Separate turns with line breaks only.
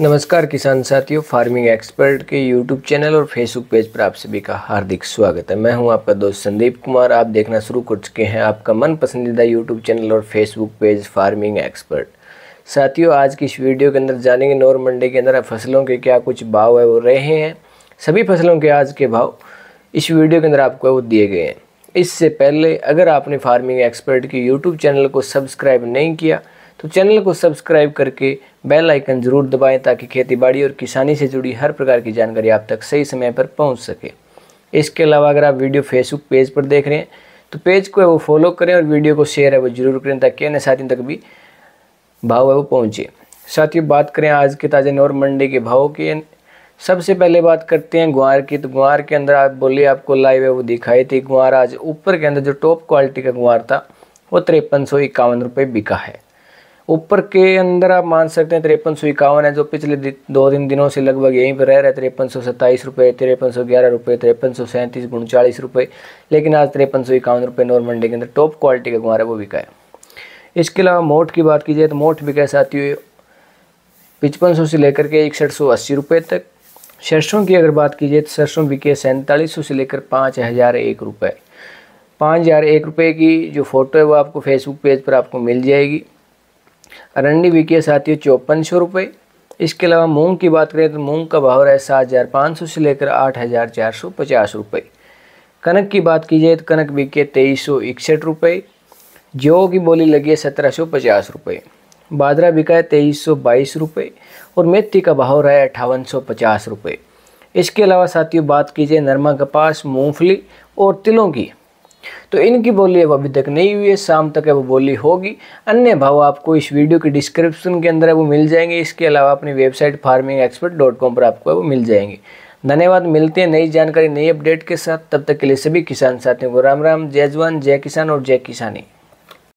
नमस्कार किसान साथियों फार्मिंग एक्सपर्ट के यूट्यूब चैनल और फेसबुक पेज पर आप सभी का हार्दिक स्वागत है मैं हूं आपका दोस्त संदीप कुमार आप देखना शुरू कर चुके हैं आपका मन पसंदीदा यूट्यूब चैनल और फेसबुक पेज फार्मिंग एक्सपर्ट साथियों आज की इस वीडियो के अंदर जानेंगे नोर मंडी के अंदर फसलों के क्या कुछ भाव है वो रहे हैं सभी फसलों के आज के भाव इस वीडियो के अंदर आपको वो दिए गए हैं इससे पहले अगर आपने फार्मिंग एक्सपर्ट के यूट्यूब चैनल को सब्सक्राइब नहीं किया तो चैनल को सब्सक्राइब करके बेल आइकन ज़रूर दबाएं ताकि खेतीबाड़ी और किसानी से जुड़ी हर प्रकार की जानकारी आप तक सही समय पर पहुंच सके इसके अलावा अगर आप वीडियो फेसबुक पेज पर देख रहे हैं तो पेज को है वो फॉलो करें और वीडियो को शेयर है वो जरूर करें ताकि अन्य साथियों तक भी भाव है वो पहुँचे साथियों बात करें आज के ताज़े नौर मंडी के भाव की सबसे पहले बात करते हैं ग्वार की तो ग्वार के अंदर आप बोलिए आपको लाइव है वो दिखाई थी ग्वार आज ऊपर के अंदर जो टॉप क्वालिटी का ग्वार था वो तिरपन सौ इक्यावन रुपये बिका है ऊपर के अंदर आप मान सकते हैं तिरपन सौ इक्यावन है जो पिछले दि, दो तीन दिनों से लगभग यहीं पर रह रहे तिरपन सौ सत्ताईस रुपये तिरपन सौ ग्यारह रुपये तिरपन सौ सैंतीस उनचालीस रुपये लेकिन आज तिरपन सौ इक्यावन रुपये नॉर्मल डे के अंदर टॉप क्वालिटी का गुमार है वो बिका है इसके अलावा मोट की बात की जाए तो मोट बिका आती हुई पचपन सौ से लेकर के इकसठ सौ अस्सी रुपये तक सरसों की अगर बात की जाए तो सरसों बिके सैंतालीस सौ से लेकर पाँच हज़ार एक रुपये पाँच हज़ार एक रुपये की जो फ़ोटो है वो आपको फेसबुक पेज पर आपको मिल जाएगी अरंडी बिकी है साथियों चौपन सौ रुपये इसके अलावा मूंग की बात करें तो मूंग का भाव रहा है सात हज़ार पाँच सौ से लेकर आठ हज़ार चार सौ पचास रुपये कनक की बात की जाए तो कनक बिकी है तेईस सौ इकसठ रुपये जौ की बोली लगी है सत्रह सौ पचास रुपये बाजरा बिका है तेईस सौ बाईस रुपये और मेथी का भाव रहा है अट्ठावन सौ पचास रुपये इसके अलावा साथियों बात कीजिए नरमा कपास मूँगफली और तिलों की तो इनकी बोली अब अभी तक नहीं हुई है शाम तक अब बोली होगी अन्य भाव आपको इस वीडियो के डिस्क्रिप्शन के अंदर वो मिल जाएंगे इसके अलावा अपनी website farming expert dot com पर आपको वो मिल जाएंगे धन्यवाद मिलते हैं नई जानकारी नई अपडेट के साथ तब तक के लिए सभी किसान साथियों को राम राम जय जवान जय किसान और जय किसानी